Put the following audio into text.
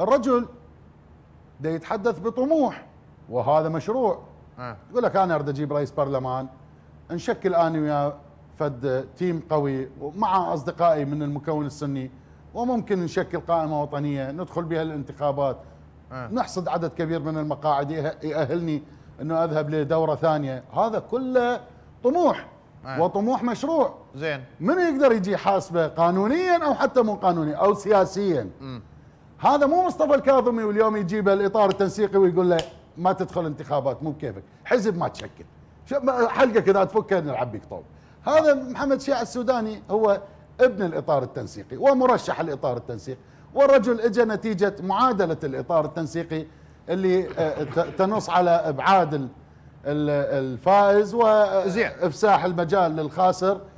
الرجل ده يتحدث بطموح وهذا مشروع يقول لك انا اريد اجيب رئيس برلمان نشكل انا وياه فد تيم قوي ومع اصدقائي من المكون السني وممكن نشكل قائمه وطنيه ندخل بها الانتخابات أه. نحصد عدد كبير من المقاعد ياهلني انه اذهب لدوره ثانيه هذا كله طموح أه. وطموح مشروع زين من يقدر يجي حاسبه قانونيا او حتى مو قانوني او سياسيا م. هذا مو مصطفى الكاظمي واليوم يجيب الاطار التنسيقي ويقول له ما تدخل انتخابات مو بكيفك حزب ما تشكل حلقه كذا تفكها نلعب بك طول هذا محمد شيع السوداني هو ابن الاطار التنسيقي ومرشح الاطار التنسيقي والرجل اجى نتيجه معادله الاطار التنسيقي اللي آه، تنص على ابعاد الفائز وافساح المجال للخاسر